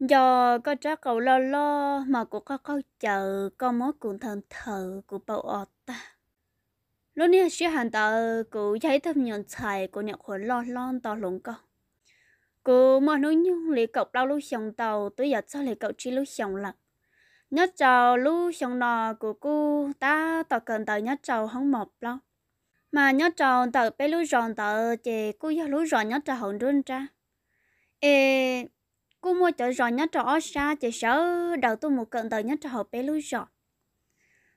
giờ có trái cầu lo lo mà cũng có câu chờ có mối cũng thần thờ của bầu ọt ta lúc nãy sĩ hàn tờ cụ cháy thâm nhận xài của nhận khổ lo lo to lũng câu cụ mà nói nhung lì cọc đau lúc xong tàu tôi giờ sau lì cọc chỉ lúc xong lặng nhất trầu lúc xong nọ của cô ta tờ cần tờ nhất trầu không mập lo mà nhất trầu tờ bé lúc ròn tờ chè cô giờ lúc ròn nhất trầu hồng run ra ê cô mua chỗ rõ cho trò xa chỉ sợ đầu tôi một cận đời nhá cho hợp bé lui rõ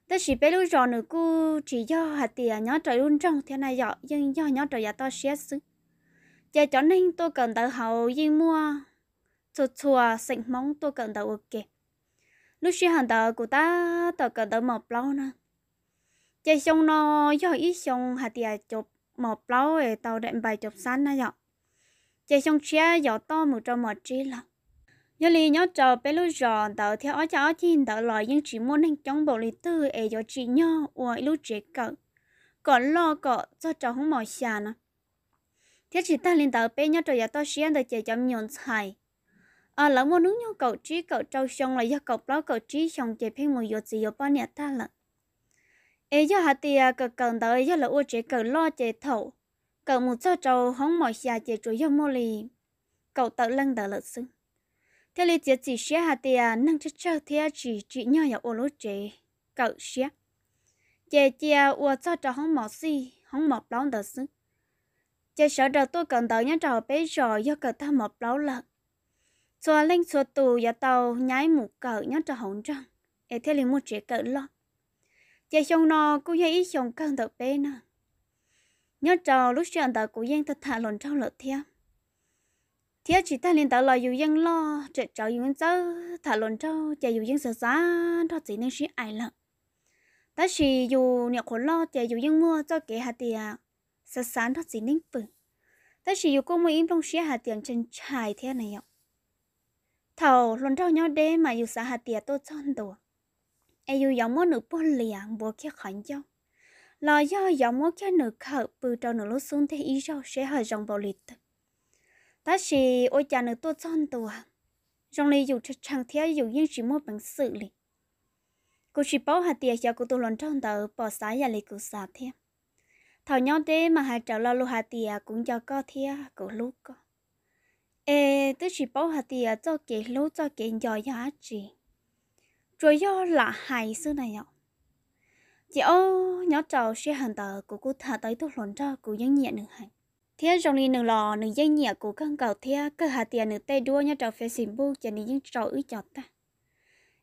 tôi chỉ bé lui rõ nữa cô chỉ do hạt tiền nhá trời luôn trong thế này dọ nhưng do nhá trời giá to xé xứ giờ cho nên tôi cần đợi hậu yên mua chùa chùa sạch móng tôi cần đợi ok lúc xưa hàng đợi của ta tôi cần đợi một lâu nữa giờ xong nó do ít xong hạt tiền chụp một lâu để tàu đệm bài chụp sẵn nè dọ giờ xong xe dọ to một trong một trí lắm giờ li nhớ chờ bé lúc giờ tớ theo ở cháu chín tớ lời những chỉ muốn anh chống bộ lý tư để cho chị nhớ uổng lúc chế cỡ còn lo cỡ cho cháu không mỏi xà nữa thế chỉ ta lên tớ bé nhớ trời giờ tao xuyên tớ chạy chậm nhọn xài à lỡ muốn nước nhau cậu trí cậu trâu xong là do cậu lo cậu trí xong chạy phim một dột gì dột bao nhiêu ta lận ấy giờ hạt tiề cậu cần tớ ấy giờ là uống chế cậu lo chạy thầu cậu muốn cho cháu không mỏi xà chạy chủ do mua lì cậu tớ lăng tớ lợt xưng thế lý chỉ chỉ xé hạt tì à nâng chất chơi thế chỉ chỉ nhau nhà ô lô chế cậu xé, chế chế ô cho cho không mỏ xì không mỏ lóng đờ xứ chế sợ đầu tôi cần đầu nhá trò bé rò do cờ tham mỏ lóng lợn cho lên cho tù và tàu nhái mù cờ nhá trò hồng trăng để thế lý mua chế cờ lo chế xong nó cũng thấy xong cần đầu bé nè nhớ trò lúc xe đầu cũng yên thật thà lồn trong lợn theo thiếu chỉ ta liên tạo lo dù dân lo trợ cháu dùng cháu thả lồn cháu chả dù dân sợ giá đó chỉ nên suy ai lận ta chỉ dù nhà khổ lo chả dù dân mua cho kẻ hạt tiền sợ sáng đó chỉ nên bự ta chỉ dù cô mua im trong sĩ hạt tiền chân chài thế này ạ thầu lồn cháu nhau đê mà dù xã hạt tiền tôi chọn đồ ai dù giống mua nửa bốn liền bố kia khẩn cháu lo do giống mua kia nửa khở bự trâu nửa lốt xuống thế ý rau sẽ hơi rong bầu lịch ta sẽ ôi cha nữa tôi chọn tù trong này dù cho chẳng theo dù những gì mua bằng sự lì cô chỉ bảo hạt tiền cho cô tôi lần trong tờ bỏ xá nhà lì cô xả theo thầu nhau thế mà hạt trở lo lô hạt tiền cũng cho có theo cô lúc có ê tôi chỉ bảo hạt tiền cho kỹ lúc cho kỹ giỏi giá trị rồi do là hài xưa này ạ chị ô nhỏ trầu sẽ hàng tờ của cô thả tới tôi lần cho cô những nhẹ nữa hạnh thế trong đi nương lò nương danh nhẹ của con cầu thế cơ hà tiền nương tay đua nhau trò facebook cho nên những trò ứ chọt ta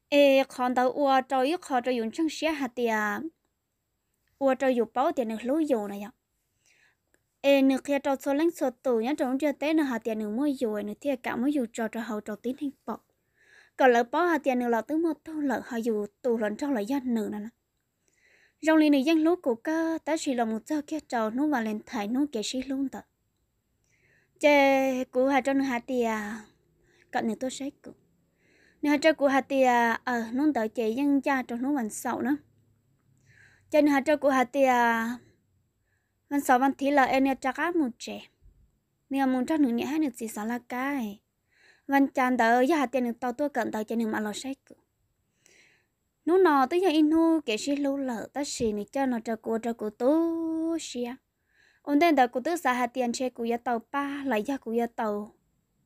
ê còn tàu ua trò ứ khó trò dùng chân xe hà tiền ua trò dùng bao tiền nương lúa dùng này ạ ê nương kia trò số lăng số tù nhau trò chưa té nương hà tiền nương mua dùng nương thiệt cả mua dùng trò trò hậu trò tín hình bọc còn lỡ bao hà tiền nương lò tứ một thâu lỡ hà dùng tù lần trong lại dân nương này nè rong lì này dân lúa của cơ ta chỉ là một dao kia trò nó vào lên thải nó kể sĩ luôn đó chê của hà trân hà tì à cận này tôi sẽ cụ hà trâu của hà tì à ở ờ, nó đợi chị dân cha trong nó vẫn sầu nữa cho nên hà trâu của hà tì à vẫn sầu vẫn thì là em nhà chắc áp một trẻ nè muốn cho nữa nè hai nữa gì sợ là cái vẫn chán đợi giờ hà tiền à, được tao tôi cận tới cho nên mà lo sẽ cụ nó nọ tới giờ inu kể xí lâu lợ ta xí này cho nó cho cô cho cô tu xí à ổn định đó cô tự xả hạt tiền che cô ya tàu ba lại ya cô ya tàu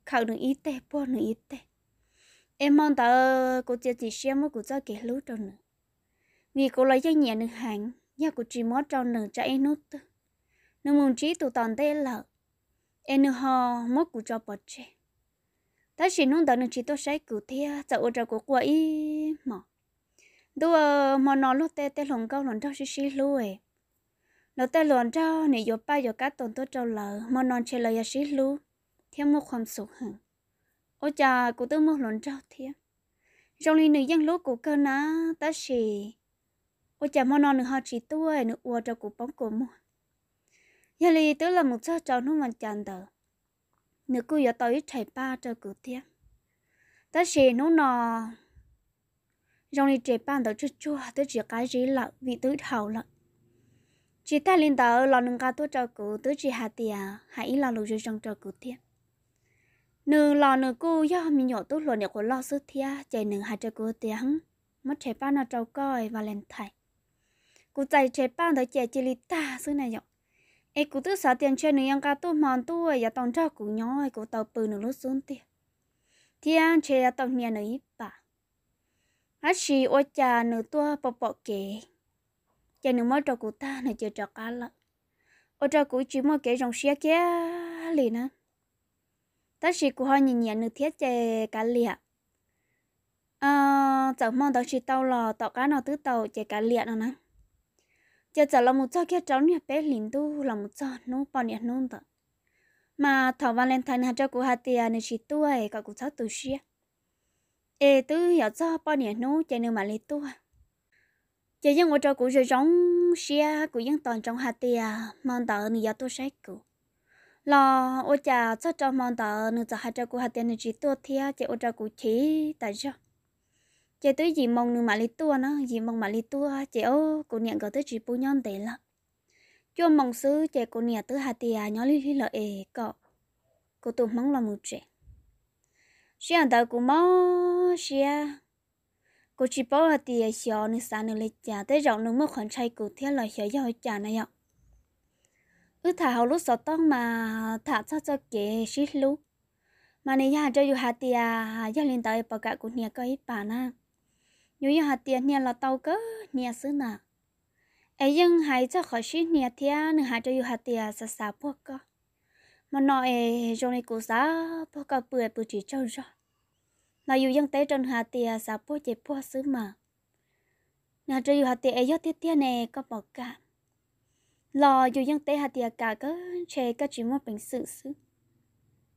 khảo đường ít tế bỏ đường ít, tế em mong tờ cô chỉ chỉ xem mà cô cho kể lâu cho nữa vì cô lấy cho nhẹ nữa hàng ya cô chỉ mót cho nữa cho inu tư nó muốn chỉ tụ toàn tế em inu ho mất cô cho bớt che ta chỉ nông đó nữa chỉ tôi sẽ cứu thea cho ô cho cô qua ý mỏ đua mà nó lúc tê tê lồng câu lồng trâu xí xí lùi nó tê lồng trâu nè yo ba yo cá tồn tôi trâu lợ mà nó chơi lờ xí lù thêm một khoảng sụt hơn ôi cha cụ tư một lồng trâu thiệt trong linh nữ dân lúa cụ cơ ná ta xì ôi cha mà nó nữ họ chỉ tuổi nữ ua trâu cụ bóng cụ mua giờ lì tớ là một sao trâu nó mà chăn tờ nữ cụ giờ tới chạy ba trâu cụ thiệt ta xì nó nò rong đi chế bàn tới chút chua tới chỉ cái gì là vị tứ thầu lận chỉ ta lên tàu lò nâng cao tôi trâu cụ tới chỉ hạ tiền hãy là lù cho trong trâu cụ tiền nương lò nương cô do mình nhỏ tốt luôn để của lo sức thia chạy nương hai trâu cụ tiền mất chế bàn nó trâu coi và lên thầy cụ chạy chế bàn tới chạy chỉ lì ta xứ này nhở ai cụ tứ sáu tiền chơi nương yang cao tôi mòn tôi và tòng trâu cụ nhỏ ấy cụ tàu bự nương lốt xuống tiền thiên chế tòng nhà nương ít bạc hát xì ô cha nửa tua bọ bọ kể cha nửa mới trò cụ ta nửa chờ trò cá lợ ô trò cụ chỉ mới kể dòng xía kia lì nữa ta xì cụ hoa nhìn nhìn nửa thiết chè cá lìa à ờ, cháu mong đó xì tàu lò tàu cá nào thứ tàu chè cá lìa nữa nè giờ cháu là một cháu kia cháu nhà bé lìn tu là một cháu nô bao nhiêu nô đó mà thảo valentine hạt cho cụ hạt tiền nửa chỉ tuổi cả cụ cháu tuổi xia ê tứ giờ cho bao nhiêu nô chạy nước mà lấy tua chạy dân ngôi trâu cũng rồi giống xia của dân toàn trong hạt tiền mong tờ giờ tôi sẽ cụ lo ô cha cho cho mong tờ nửa cho hạt trâu của hạt tiền nửa chỉ tua thia chạy ô trâu của chỉ tại sao chạy tứ gì mong nửa mà lấy tua nó gì mong mà lấy tua chạy ô cụ niệm gọi tới chỉ bu nhon tệ lắm cho mong xứ chạy cụ niệm tứ hạt tiền nhỏ lý lý lợi ê cọ cụ tụm mong là một trẻ xia anh tao cũng mò xia cô chỉ bảo là tiền xio nên sáng nên lấy trả tới rộng nên mất khoản trai cụ thiết lời xia giao trả này ạ ư thả hậu lúc sáu tông mà thả cho cho kể xít lú mà này nhà cho dù hạt tiền giao lên tới bảo cả của nhà có ít bà na nếu như hà tiền nhà là tàu cơ nhà xứ nà ấy nhưng hãy cho khỏi xít nhà thiên nên hạt cho dù hạt tiền sạch sạch bốc cơ mà nói trong này cô xã bao cả bưởi bưởi chỉ trâu ra là dù dân tế trần hà tiề xã bao chỉ bao xứ mà nhà trời dù hà tiề yếu tiết tiết này có bỏ cả lò dù dân tế hà tiề à, cả có chè cái chỉ một bình sự xứ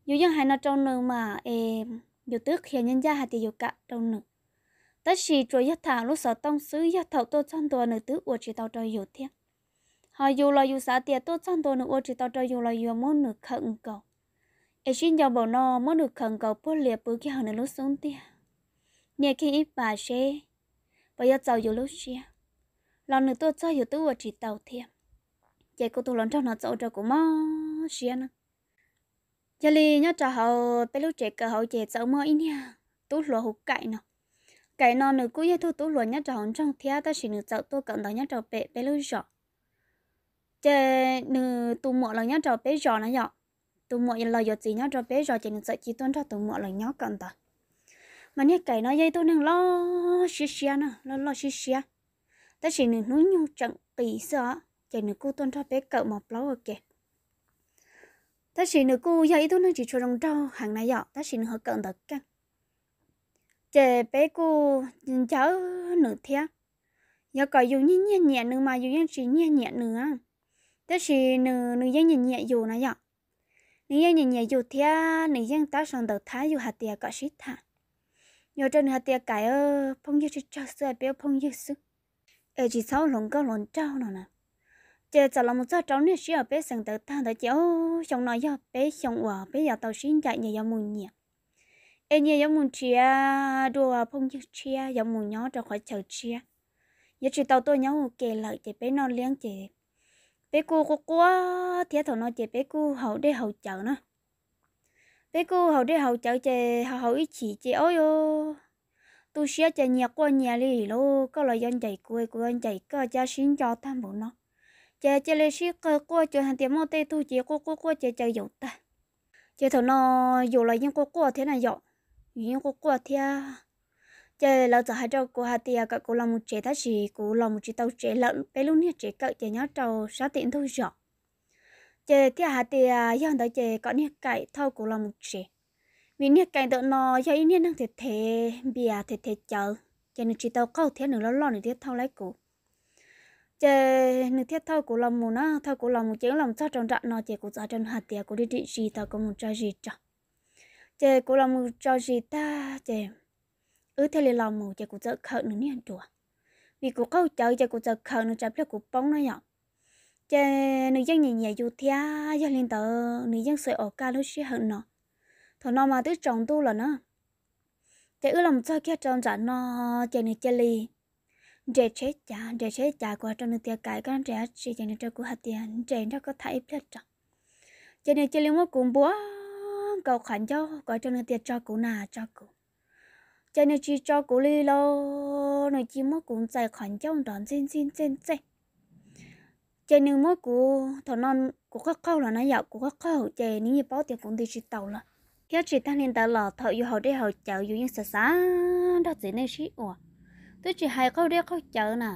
dù dân hà nó trong nương mà em à, dù tức hiện nhân gia hà tiề dù cả trong nương tất chỉ trôi nhất thả lúc sở tông xứ nhất thầu tôi trong tua nửa tứ của chỉ tàu trời dù tiếc họ dù là dù xã tiệt tốt sang tôi nữa ô chỉ tao cho dù là dù muốn được khẩn cầu ấy xin cho bảo nó muốn được khẩn cầu bớt liệt bớt kia hàng lúc xuống tiệt nhà khi ít bà xe bây giờ cháu dù lúc xe lần nữa tôi cho dù tôi ô chỉ tàu thiệt chạy cô tôi lần trong nó cháu cho của mò xe nữa giờ li nhớ cho họ bé lúc trẻ cờ họ chạy cháu mò ít nha tôi lo hụt cãi nó cãi nó nữa cũng như tôi tôi lo nhớ cho họ trong thiệt ta chỉ nữa cháu tôi cần đó nhớ cho bé bé lúc rõ chơi nữ tụ mộ là nhá trò bé giò nó nhở tụ mộ là giờ gì nhá trò bé giò chỉ nên sợ chỉ tuân cho tụ mộ là nhá cần ta mà nhá cái nó dây tôi đang lo xí xí nè lo lo xí xí ta chỉ nên nuôi nhau chẳng kỳ sợ chỉ nên cô tuân cho bé cậu một lâu ok ta chỉ nên cô dây tôi đang chỉ cho đồng trâu hàng này nhở ta chỉ nên họ cần được căng chế bé cô cháu nửa thiệt nhớ có dùng nhẹ nhẹ nữa mà dù dùng chỉ nhẹ nhẹ nữa tức là nữ nữ dân nhìn nhẹ dù nó dọn nữ dân nhìn nhẹ dù thì nữ dân ta sống được thái dù hạt tiền có xít thả nhờ trên hạt tiền cái ơ phong như cho sơ biểu phong yêu sư ở chỉ sau lồng cơ lồng trâu nó nè chờ chờ lòng một giờ trâu nữa xí biểu bé sừng được thả được chéo chồng nói do bé chồng quả bé giờ tàu xin chạy nhà dòng mùi nhẹ em nhà dòng mùi chia đùa phong yêu chia dòng mùi nhỏ cho khỏi chờ chia giờ chỉ tàu tôi nhau kể lại chỉ bé nó liếng chỉ bé cô có quá thiệt thằng nó chơi bé cô hậu để hậu chợ nó, bé cô hậu để hậu chợ chơi hậu hậu ít chỉ chơi ôi ô tôi sẽ chơi nhà qua nhà đi lô có lời dân chạy quê của dân chạy có cha xin cho tham bộ nó chơi chơi lấy xí cơ qua chơi hàng tiệm mông tê tôi chỉ cô cô cô chơi chơi dầu ta chơi thằng nó dầu là những cô cô thế này dậu những cô cô thế chế lâu giờ hai trâu cô hai tia cả cô làm một chế ta gì cô làm một chế tàu chế lợn bé luôn nãy chế cậu chế nhát trâu sáu tiền thôi rõ chế tia hai tia giờ tới chế có nét cậy thâu cô làm một chế vì nét cậy tự nó do ý nét năng thiệt thế bìa à, thiệt thế chờ chế nó chế tàu câu thế nữa lo lo nữa thiết thâu lấy cô chế nữa thiết thâu cô làm một nó thâu cô làm một chế làm sao trong trận nó chế cô sao trong hai tia à, cô đi trị gì tàu có một trai gì chả chế cô làm một trai gì ta chế ứ thế là lòng mù cho cụ giờ khờ nữa nè chùa vì cụ câu chơi cho cụ giờ khờ nữa chập lại cụ bóng nó nhở cho nữ dân nhẹ nhẹ dù thia cho lên tờ nữ dân sợi ổ ca lúc xí hận nó thằng nó mà tứ chồng tu là nó cho ứ lòng cho kia chồng giả nó cho nữ chơi lì trẻ chết cha trẻ chết cha qua trong nữ tiệc cái con trẻ chỉ cho nữ chơi cụ hạt tiền trẻ nó có thấy biết chẳng cho nên chơi liên một cùng búa cầu khẩn cho có trong nữ tiệc cho cụ nà cho cụ cho nên chỉ cho cô lì lo nó chỉ mất cũng chạy khẩn trong đón xin xin xin xin cho nên mất cô thọ non của các câu là nó dạo của các câu chè những gì bao tiền cũng đi chỉ tàu là hiện chỉ ta nên ta lò thọ yêu hậu đi hậu chợ yêu những sợ sá đó chỉ nên chỉ ủa tôi chỉ hai câu đi câu chợ nè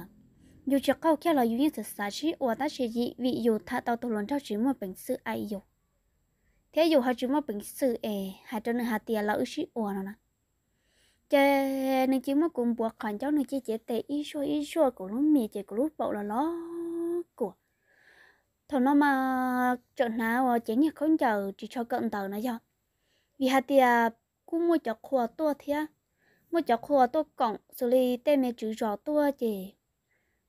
dù chợ câu kia là yêu những sợ sá chỉ ủa ta chỉ gì vì dù thà tàu tàu lớn trao chỉ một bình sữa ai yêu thế dù họ chỉ một bình sữa ề hai trăm nữa hai tiền là ước chỉ ủa nó nè chế nên chỉ mà cùng buộc khẩn cháu nên chỉ chế tệ ít số ít số của lúc mì chế của lúc bậu là nó của thằng nó mà trận nào chế nhà không chờ chỉ cho cận tờ nữa cho vì hạt tiền cũng mua cho khoa tua thế mua cho khoa tua cổng xử lý tên mẹ chữ rõ tua chế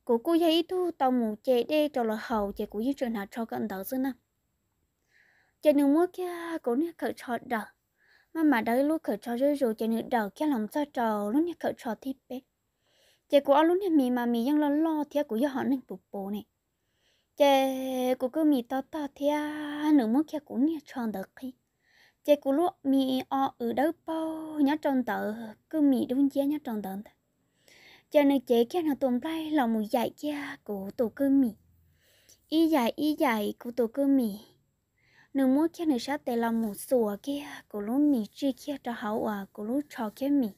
của cô thấy thu tàu mù chế đê cho là hầu chế của dưới trận nào cho cận tờ xưa nè chế nếu mua kia cũng khởi chọn đợt mà mà đấy lúc khởi trò rơi rồi chạy nửa đầu kia lòng ra trò lúc nhắc khởi trò thì bé chạy của lúc nhắc mì mà vẫn lo lo thì của do họ nên bố bố này chạy của cứ mì to to thì nửa mốt kia cũng nhắc tròn được khi chạy của lúc mì o ở đâu bao nhắc tròn tờ cứ mì đúng giá nhắc tròn tờ chạy nửa chạy kia nó tôm lai lòng mùi dạy kia của tổ cứ mì y dài y dài của tổ cứ mì nếu muốn kia này sao tệ là một sủa kia cô lú mì chi kia cho hậu à cổ lú trò kia mì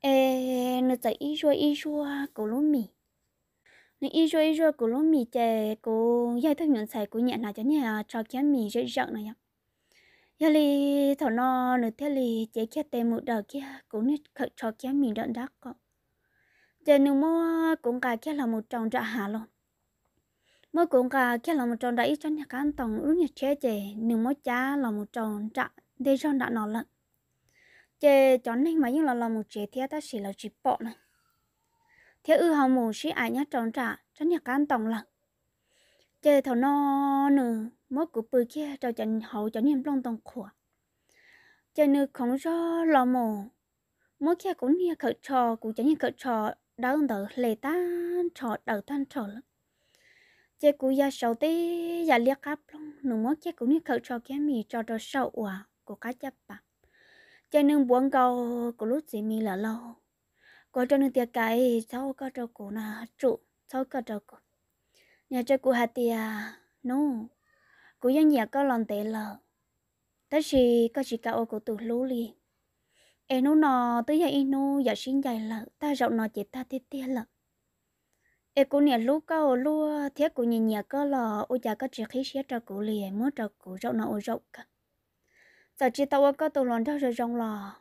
ê nó chạy ít rồi ít rồi cổ lú mì nó ít rồi ít rồi cổ lú mì chè cổ dạy thức nhuận xài cổ nhận là cho nhà cho kia mì dễ rộng này ạ giờ li thảo nó nửa thế li chế kia tệ một đầu kia cổ nít cho trò kia mì đợn đắc cọ giờ nếu muốn cũng cái kia là một trong trạ hà luôn mỗi cũng cả khi làm một tròn đã ít cho nhà cán tổng rút nhà che chế nhưng mỗi cha làm một tròn trả để cho đã nó lận chế chọn nên mà nhưng là làm một chế thì ta chỉ là chỉ bỏ này thế ư hào mù sĩ ai nhá tròn trả cho nhà cán tổng lận chế thầu no nử mỗi cụ bự kia cho chân hậu cho niềm long tổng khổ chế nữ không cho làm mù mỗi kia cũng nhà khởi trò cũng chẳng nhà khởi trò đau đớn lệ ta trò đầu tan trò lận chế cú ya sầu tê ya liệt cáp luôn nung mất chế cú ni khẩu cho cái mì cho đồ sầu quả của cá chép bạc chế nung buông câu, của lúc gì mi là lâu có cho nung tiệc cái sau có cho cú na trụ sau có cho cú nhà chế cú hạt tiệc no cú dân nhà có lòng tệ lờ tất gì có chỉ cao của tụ lú liền em nó nọ tới giờ inu giờ xin dạy lợ ta rộng nọ chỉ ta tiết tiết lợ em cũng ờ, nhà lúc cao lúa thiết cũng nhìn nhà cơ lò ô già có chiếc khí xe cho cụ liền muốn cho cụ rộng nó ô rộng cả giờ chỉ tàu có tàu lòn cho rồi rộng lò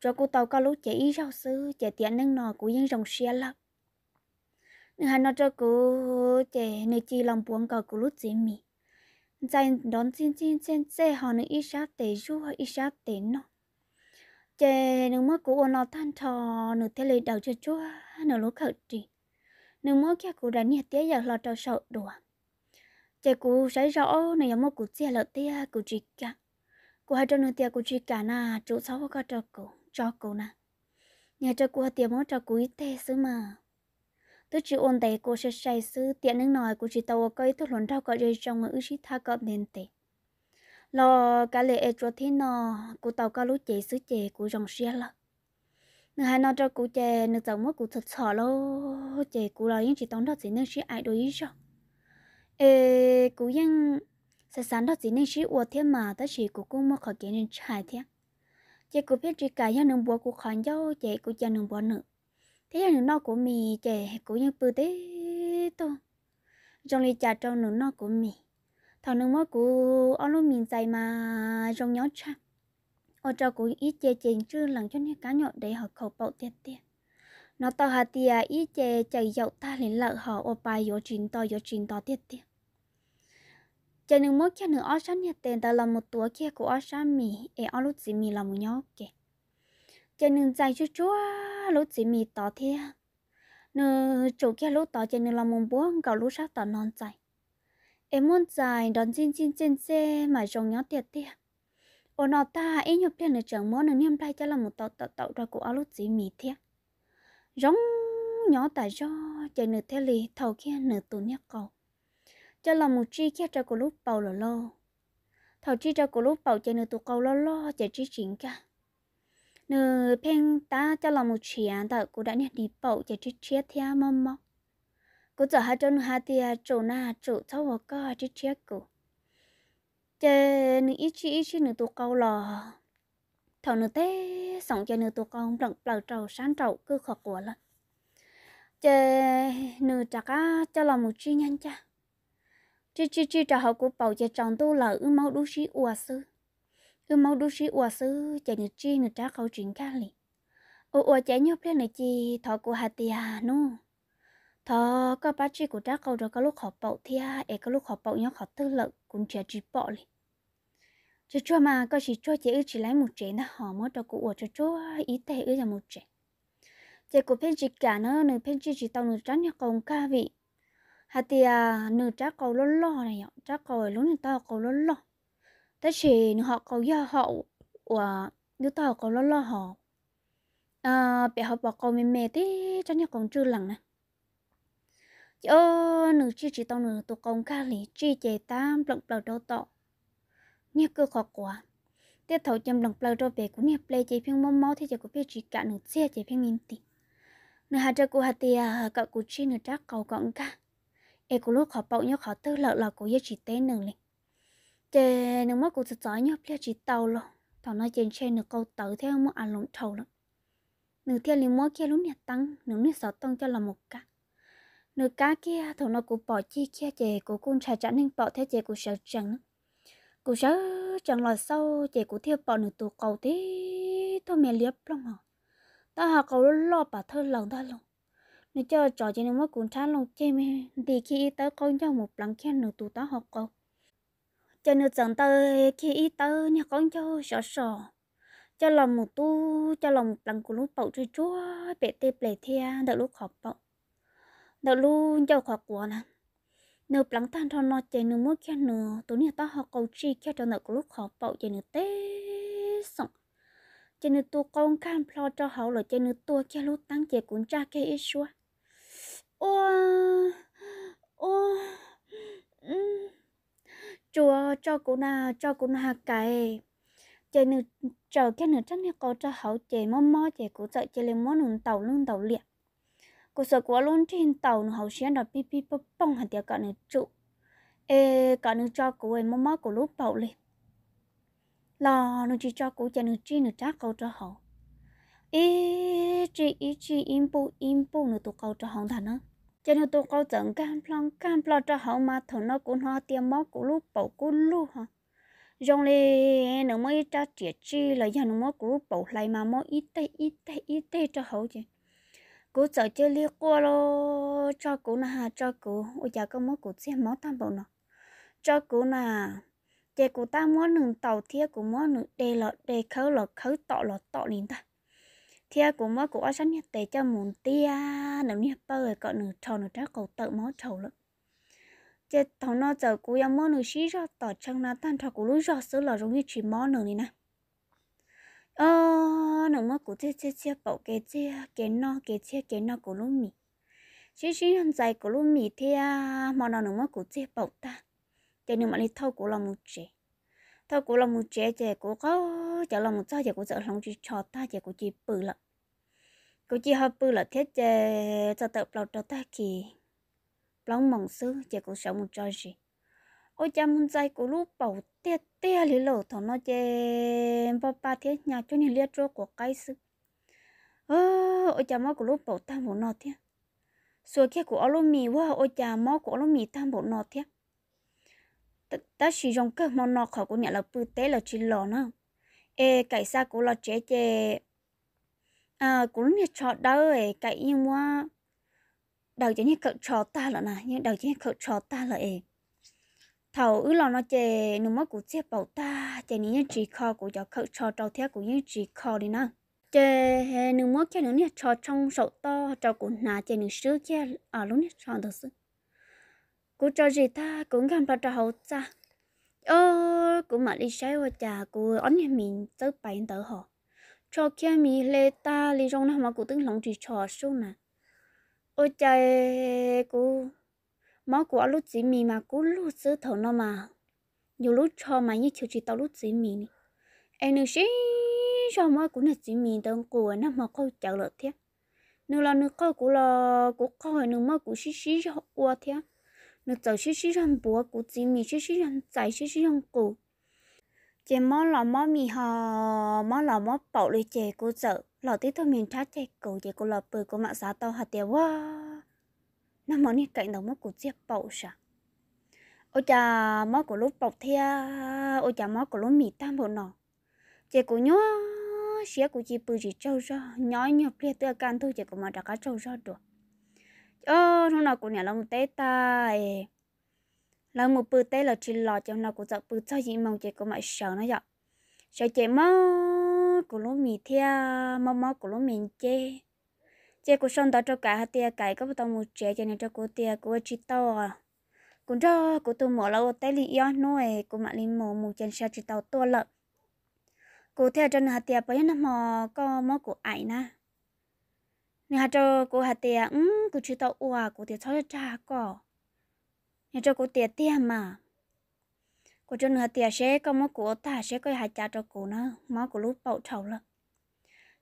cho cụ tàu có lúc chạy rau sư chạy tiền nâng nò cũng yên rộng xe lắm nên hắn nó cho cụ chạy nơi chi lòng buồn cả cụ lúc gì mì dành đón xin xin xin xe họ nữ ý sát tế ru hay ý sát tế nó chạy nếu mất cụ ô nó than thò nửa thế lấy đầu cho chúa nửa lúc khởi trình nếu mỗi kia cụ ra nhiệt tiếc giờ lo trâu sợ đùa chị cụ sẽ rõ này giống một cụ chia lợt tiếc cụ chỉ cả cụ hai trâu nửa tiếc cụ chỉ cả na chủ sáu có cho cụ cho cụ na nhà trâu cụ tiếc mỗi trâu cụ ít thế xứ mà tôi chỉ ôn tay cô sẽ say sư tiện nước nòi của chị tàu cây thuốc luận rau cọ dây trong người ước tha cọp nền tệ lo cả lệ cho thế nò của tàu cao lũ chạy sư chế của dòng xe lợt nữa hai nó cho cụ chè nữa giống mất cụ thật sợ lo chè cụ là những chỉ tông đó chỉ nên chỉ ai đối ý cho ê cụ nhưng sẽ sáng đó chỉ nên chỉ uổng thêm mà ta chỉ cụ cũng mất khỏi kiến nên trái thế chè cụ biết chỉ cả những nông búa cụ khán dâu chè cụ chè nông búa nữa thế là nông nó của mì chè cụ nhưng bự thế to trong ly trà trong nông nó của mì thằng nông mất cụ ông luôn mình dạy mà trong nhóm trang ở trò cũng ít chế chính chứ lần cho những cá nhọn để họ khẩu bậu tiệt tiệt nó tao hà tia ít chế chạy dậu ta lên lợ họ ở bài yếu chín to yếu chín to tiệt tiệt cho nên mối kia nữa ở sáng nhật tiền ta là một tuổi kia của ở sáng mì ở ở lúc gì mì là một nhau kì cho nên dài chút chúa lúc gì mì to thế nửa chủ kia lúc to cho nên là một bố cậu lúc sát tỏ non dài em muốn dài đón xin xin xin xe mà trông nhau tiệt tiệt bọn nó ta ấy nhập tiền là chẳng món là niêm lai cho là một tàu tàu tàu ra của alo lót mì thiệt giống nhỏ tại do chạy nửa thế lì thầu kia nửa tù nhắc cầu cho là một chi kia cho của lúc bầu là lo thầu chi cho của lúc bầu chạy nửa tù cầu lo lo chạy chi chính cả nửa phen ta cho là một chi anh ta cũng đã nhận đi bầu chạy chi chia theo mong mọc cũng giờ hai chân hai tia chỗ na chỗ sau hồ co chi chia cổ chơi nữ ít chi ít chi nữ tụ câu lò thầu nữ té sống chơi nữ tụ câu rộng bầu trầu sáng trầu cứ khó của là chơi nữ chắc á cho là một chi nhanh cha chi chi chi trả hậu của bầu chơi chồng tu là ư mau đu sĩ ua sư ư mau đu sĩ ua sư chơi nữ chi nữ trả khẩu chuyện ca liền ô ua chạy nhóc lên này chi thọ của hà tia nu thọ có bác chị của trả câu rồi có lúc họ bậu thia e có lúc họ bậu nhóc họ tư lợi cũng chạy chỉ bỏ liền cho cho mà có chỉ cho chị chỉ lấy một trẻ nó họ mới cho cụ ở cho cho ý tệ ư là một trẻ chị của phên chỉ cả nó nửa phên chỉ chỉ tao nửa trắng nhà cầu ca vị hà thì à nửa trá cầu lót lo này nhở trá cầu lúc này tao cầu lót lo ta chỉ nửa họ cầu do họ và đứa tao cầu lót lo họ à bé họ bỏ cầu mềm mềm tí trắng nhà cầu chưa lằng này chứ nửa chi chỉ tao nửa tụ cầu ca lì chi chế tam lộng đầu đầu tọ nghe cơ khó quá tiết thấu chầm lòng plau rồi về cũng nghe play chế phim mong mau thế giờ của phim chỉ cả nửa xe chế phim mình tì nửa hạt cho cô hạt tì cậu cụ chi nửa trác cầu cọng cả e cô lúc khó bậu nhau khó tư lợ là cô giờ chỉ tên nửa liền chế nửa mắt cô sợ giỏi nhau play chỉ tàu lo thằng nói trên xe nửa câu tớ theo một ăn à lộn thầu lắm nửa theo liền mua kia lúc nhà tăng nửa nửa sợ tăng cho là một cả nửa cá kia thằng nó cũng bỏ chi kia chế cô cũng trả trả nên bỏ theo chế cô sợ chẳng cô cháu chẳng lo sau chị cú thiệp bọn nửa tù cầu thế thôi mẹ liếp lòng hả ta hà cầu lo bà thơ lòng ta lòng nên cho trò chơi nó mất cuốn chán lòng chơi mẹ thì khi tới con cho một lần khen nửa tù ta học cầu cho nửa chẳng tới khi tới nhà con cho sợ sợ cho lòng một tu cho lòng một lần của lúc bậu chơi chúa bể tê bể thea đợi lúc học bậu đợi lúc cho khóa của nè nếu lắng tan thon nó chạy nếu mua kia nữa tối nay ta học câu chi kia cho nợ lúc họ bậu chạy nữa té sọng chạy nữa tu công can plo cho hậu rồi chạy nữa tu kia lúc tăng chạy cũng cha kia ít xua ô ô chùa cho cô na cho cô na cài chạy nữa chờ kia nữa chắc là có cho hậu chạy mò mò chạy cũng sợ chạy lên món nướng tàu lưng tàu liệt cô sợ quá luôn trên tàu nó hậu xuyên đó pipi bông hẳn tiệt cả nước trụ ê cả nước cho cô ấy mắm của lúc bầu lên lo nó chỉ cho cô cha nước chi nước trác câu cho hậu ê chỉ ý chỉ im bu im bu nó tụ câu cho hậu thằng nó cho nên tụ câu chẳng cam plong cam plong cho hậu mà thằng nó cũng hoa tiêm mắm của lúc bầu của lúc hả rong lê nó mới cho trẻ chi là giờ nó mới của bầu lại mà mới ít tê ít tê ít tê cho hậu chứ cú sợ chơi liếc qua lo cho cú nà cho cú ôi chả có mỗi cú xem món tam bộ nó cho cú nà chị cú ta muốn nừng tàu thia cú muốn nừng đề lọ đề khâu lọ khâu tọ lọ tọ nín ta thia cú muốn cú ở sẵn nhật tề cho muốn tia nằm nhật bơ rồi cọ nừng trầu nừng trái cầu tự món trầu lắm chị thằng nó giờ cú yam muốn nừng xí ra tỏ chân na tan thọ cú lúi ra sữa lọ như chỉ món nừng này nè ờ nó mà cụ thế thế thế bảo cái thế cái nó cái thế cái nó của lúa mì chỉ chỉ hàng dài của lúa mì thế à mà nó nó mà cụ thế bảo ta thế nhưng mà đi thâu của lòng một trẻ thâu của lòng một trẻ trẻ của có chợ lòng một sao trẻ của chợ lòng chỉ cho ta trẻ của chỉ bự lắm cô chỉ hợp bự là thiết trẻ cho tập lọt cho ta kì, lòng mong sư trẻ của sống một trò gì ôi cha muốn dạy cô lúc bảo tia tia lì lẩu thằng nó chè ba ba thế nhà cho nên liệt rô của cái sự ơ ôi cha máu của lúc bảo tam bộ nọ thế rồi kia của alo mì quá ôi cha máu của alo mì tam bộ nọ thế ta ta chỉ dùng cơ món nọ khỏi của nhà là bự tế là chỉ lò nữa ê cái xa của là chế chế à của lúc nhà trọ đâu ấy cái nhưng mà đầu chỉ như cậu trò ta là nè nhưng đầu chỉ như cậu trò ta là ấy thầu ứ lo nó chè nụ mắt của chiếc bảo ta chè ní chỉ kho của cho khẩu cho trâu thế của những chỉ kho đi nè chè hè nó mất cái nó nè cho trong sầu to cho của nà chè nụ sứa kia à lúc nè cho được sự của cho gì ta cũng gần bao cho hậu ta ơ của mà đi sai hoa trà của ấn nhà mình tới bảy tới họ cho kia mi lê ta li rong nào mà của tướng lòng chỉ trò xuống nè ôi trời của mó của lúc chỉ mì mà cú lúc sứ thổ nó mà dù lúc cho mà như chiều chỉ tao lúc chỉ mì này em nữ sĩ cho mó của nữ chỉ mì đơn của nó mà câu chào lợi thế nếu là nếu câu của là của câu hay nữ mó của sĩ sĩ cho qua thế nếu chờ sĩ sĩ rằng bố của chỉ mì sĩ sĩ rằng trái sĩ sĩ rằng cụ chỉ mó là mó mì ha, mó là mó bảo lấy chị của chợ lọ tí thôi mình thắt chị cụ chị cô là bự của mạng xã tao hạt tiền quá nó món này cạnh đầu mất của chiếc bầu sao ôi chà mó của lúc bọc thea ôi chà mó của lúc mì tam bộ nọ chị của nhó xía của chị bự chị trâu ra nhó nhó plia tựa can thôi chị của mà đã cá trâu ra được ơ nó nào của nhà là một tế ta là một bự tế là chị lọ chồng là của giặc bự cho chị mong chị của mà sợ nó vậy sợ chị mó của lúc mì thea mó mó của lúc mình chê chế của son đó cho cả hai tia cái có tao một chế cho nên cho cô tia cô chỉ tao à cũng cho cô tôi mở lâu tay li yêu nói cô mà li mồ một chân sao chỉ tao to lợ cô theo chân hạt tia bây giờ mò có mò của ai na nè hạt cho cô hạt tia ừ mm, cô chỉ tao ua cô tia cho cha cỏ nè cho cô tia tia mà cô chân hạt tia sẽ có mò của ta sẽ có hai cha cho cô nó mò của lúc bậu trầu lợ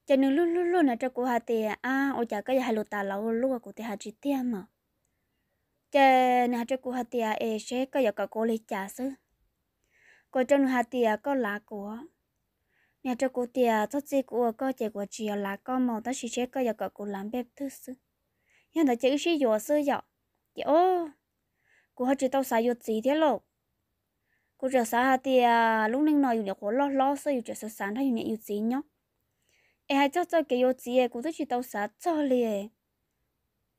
cho nên lúc lúc lúc nãy cho cô hà thì à ô chả cái hai lô ta lâu lúc cô thì hà chỉ tiếc mà cho nên cho cô hà thì à ấy sẽ có giờ cả cô lấy trả sư cô cho nên hà thì có lá của nhà cho cô thì à thoát gì của có chỉ của chỉ là có màu ta chỉ sẽ có giờ cả cô làm bếp thứ sư nhưng ta chỉ sử dụng sư dọ chị ô cô hết chỉ tao xài dụng gì thế lộ cô trở xã thì à lúc nên nói dùng để khổ lo lo sư dùng trở sáng thay dùng để dùng gì nhóc ai hai cho cho cái yếu gì ấy tôi chỉ tao sợ cho liền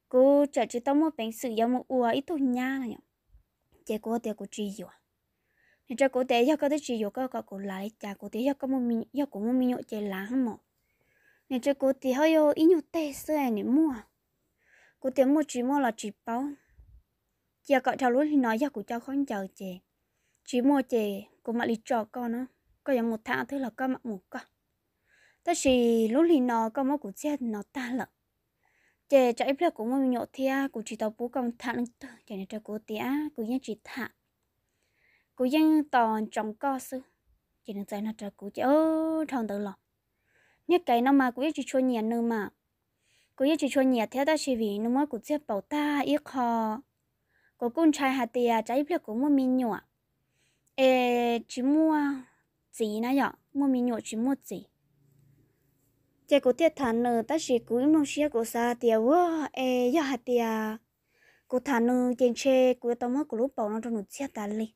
cô chợ chỉ tao mua bình sữa giống mua uống ít thôi nha này chị cô thì cô chỉ yếu nên cho cô thấy cho cô thấy chỉ yếu cô có cô lại chả cô thấy cho cô mua mi, cho cô mua mình nhậu chị láng mà nên cho cô thì hơi yếu ít nhậu tê sữa này mua cô thấy mua chỉ mua là chỉ bao chị gọi thảo lúc thì nói cho cô cháu không chờ chị chỉ mua chị cô mặc đi cho con nó có giống một tháng thứ là có mặc một con ta chỉ lúc lì nó có một cuộc chết nó ta lợ chè cho ít là cũng muốn nhậu thia cũng chỉ tàu bú công thản, tơ chè này cho cô tía cũng nhân chỉ thản, cũng nhân toàn trong co sư chè này tại nó cho cô chè ô thằng tự lọ nhớ cái nó mà cũng chỉ chua nhẹ nữa mà cũng chỉ chua nhẹ theo ta chỉ vì nó mới cũng chết bảo ta ít khó có con trai hạt tia trái ít là cũng muốn mình nhậu ê chỉ mua gì nãy giờ mua mình nhậu chỉ mua gì chị có tiệt thản nơ ta chỉ cú im nông xia của sa tiệt wo e ya hạt tiệt cô thản nơ trên xe cú tao mất cú lúc bảo nó trong nụ chia tàn li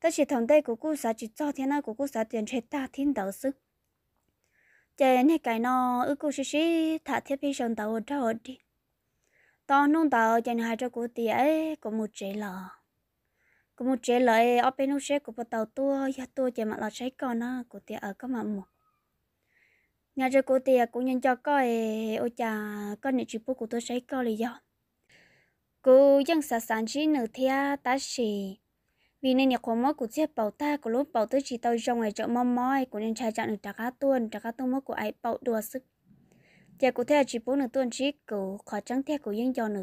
ta chỉ thằng đây cú cú sa chỉ cho thế nào cú cú sa trên xe ta thiên đạo sư chị này cái nó ư cú xí xí thả thiết bị sông tàu cho họ đi tao nông tàu chị hai cho cô tiệt ấy có một chế lò có một chế lò ở bên nông xe cú bắt tàu tua ya tua chị mà là trái con á cô tiệt ở có mà một nhà rồi cô tia cũng nhân cho coi ô cha con này chụp của tôi sẽ coi lý do cô dân xã sản chỉ nửa thia ta chỉ vì nên nhà khoa của chiếc bảo ta của lúc bảo tôi chỉ tao trong ngày chợ mong mỏi của nên trai chọn được trả cá tuôn trả cá tuôn mất của ai bảo đùa sức giờ cụ thể chỉ bố nửa tuần chỉ cụ khỏi trắng theo của dân cho nửa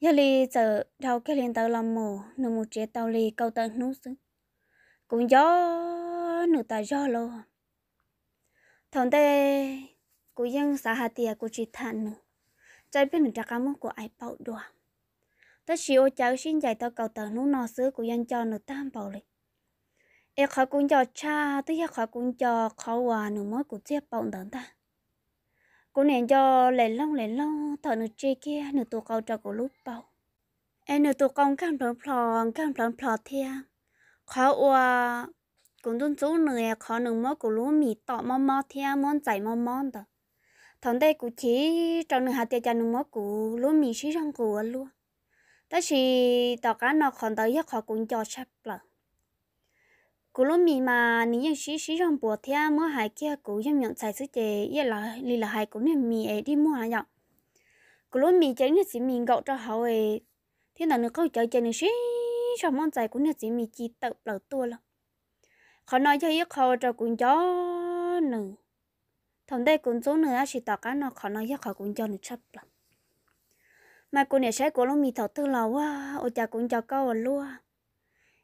giờ li giờ đầu cái liền tao làm mồ nửa một chế tao li câu tận nút sức cũng gió nửa tài gió luôn thằng đệ, cô dân xã hà tiệt cô chỉ thản nữa trái biết được chắc cảm của ai bảo đùa ta chỉ ô cháu xin dạy tao cầu tờ nút nọ xứ cô dân cho nửa tam bảo lịch em khó cũng cho cha tôi khó cũng cho khó hòa nửa mới của tiếp bảo tớ ta cô nè cho lệ long lệ long thằng nửa chơi kia nửa tụ cầu cho của lúc bảo em nửa tụ công cam plon plon cam plon plon thia khó hòa cũng tuân chú nữa à, khó nương mò cụ lúa mì tọ mò mò thea à, món giải mò mò đó thằng đây cụ chỉ cho nương hạt tiêu cho nương mò cụ lúa mì xí rong cụ à luôn đó chỉ tọ cá nó còn tới giấc khó cũng cho sắp lợ cụ lú mì mà nếu như xí xí rong bùa thea mò hải kia cụ giống nhận xài sứ chế vậy là lì là hải cũng nên mì ế đi mua hàng dọc cụ lú mì chén như xí mì gạo cho hậu ấy thiên là nương câu chơi chơi nương xí cho món giải cũng như xí mì chỉ tự lợ tua lắm khó nói cho yêu khó cho cũng cho nữa thằng đây cũng số nữa chỉ tao cá nó khó nói cho khó cũng cho nữa chấp lắm mà cô này sẽ cố lông mì thọ tư lâu quá ô cha cũng cho câu à luôn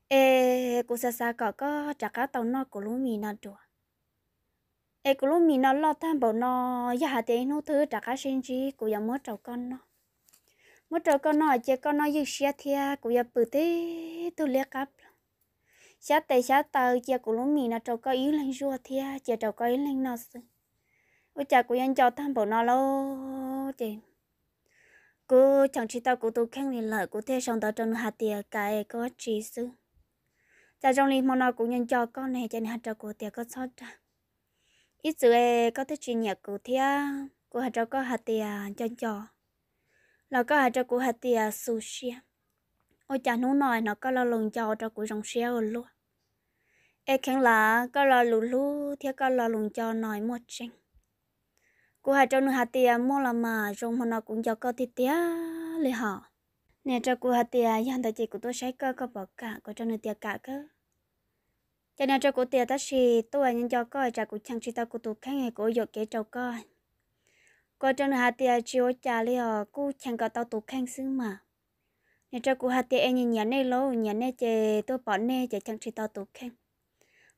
ê cô xa xa có có chả cá tàu nó cố lông mì nó chùa ê cố lông mì nó lo tham bảo nó giờ hà tiền nó thứ chả cá sinh chi cô giờ mới trâu con nó mới trâu con nó chơi con nó dư xe thia cô giờ bự thế tôi liếc cáp xá tê xá tờ chia của lúa mì nó trâu có yếu lên rùa thia chia trâu có yếu lên nó sư ôi chà của anh cho tham bộ nó lô chị cô chẳng chỉ tao của tôi khen thì lợi của thế xong tao trong hạt tiền cái có chỉ sư cha trong liền mong nó cũng nhân cho con này cho nên hạt trâu của tiền có sót ra ít sự e có thể chuyện nhạc của thia của hạt trâu có hạt tiền cho cho là có hạt trâu của hạt tiền sushi ôi chả nú nói nó có là lùng cho cho cuối dòng xe ở luôn e khen là có là lù lù thì có là lùng cho nói một chừng cô hai cho nữ hạt tiền mua là mà rong mà nó cũng cho có thịt tía lì họ nè cho cô hạt tia dành tài chị của tôi sẽ cơ có bỏ cả có cho nữ tiền cả cơ cho nên cho cô tiền ta xì tôi à nhân cho coi cho của chàng chị ta của tôi khác ngày của dọc kế trâu coi coi cho nữ hạt tia chiếu trả lì họ cô chàng có tao tôi khang xứ mà nè cho cụ hạt tiền anh nhà này lâu nhà này chơi tôi bỏ này chơi chẳng chỉ tao tụ khen